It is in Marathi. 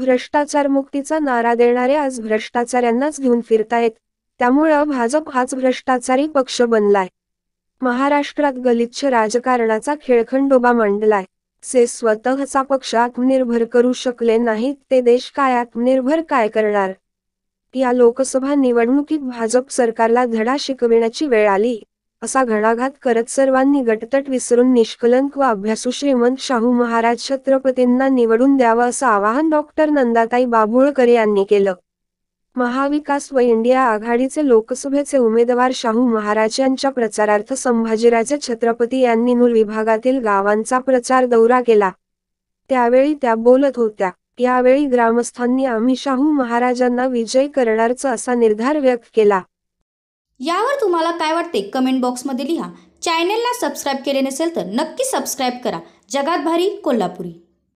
भ्रष्टाचारमुक्तीचा नारा देणारे आज भ्रष्टाचाऱ्यांनाच घेऊन फिरतायत त्यामुळं भाजप हाच भ्रष्टाचारी पक्ष बनलाय महाराष्ट्रात गलिच्छ राजकारणाचा खेळखंडोबा मांडलाय से स्वतःचा पक्ष आत्मनिर्भर करू शकले नाहीत ते देश काय आत्मनिर्भर काय करणार या लोकसभा निवडणुकीत भाजप सरकारला धडा शिकविण्याची वेळ आली असा घणाघात करत सर्वांनी गटतट विसरून निष्कलंक व अभ्यासू श्रीमंत शाहू महाराज छत्रपतींना निवडून द्यावं असं आवाहन डॉक्टर नंदाताई बाभुळकर यांनी केलं महाविकास व इंडिया आघाडीचे लोकसभेचे उमेदवार शाहू महाराज यांच्या प्रचारार्थ संभाजीराजे छत्रपती यांनी नूल विभागातील गावांचा प्रचार दौरा केला त्यावेळी त्या बोलत होत्या यावेळी ग्रामस्थांनी आम्ही शाहू महाराजांना विजय करणारचा असा निर्धार व्यक्त केला यावर तुम्हाला काय वाटते कमेंट बॉक्समध्ये लिहा चॅनेलला सबस्क्राईब केले नसेल तर नक्की सबस्क्राईब करा जगात भारी कोल्हापुरी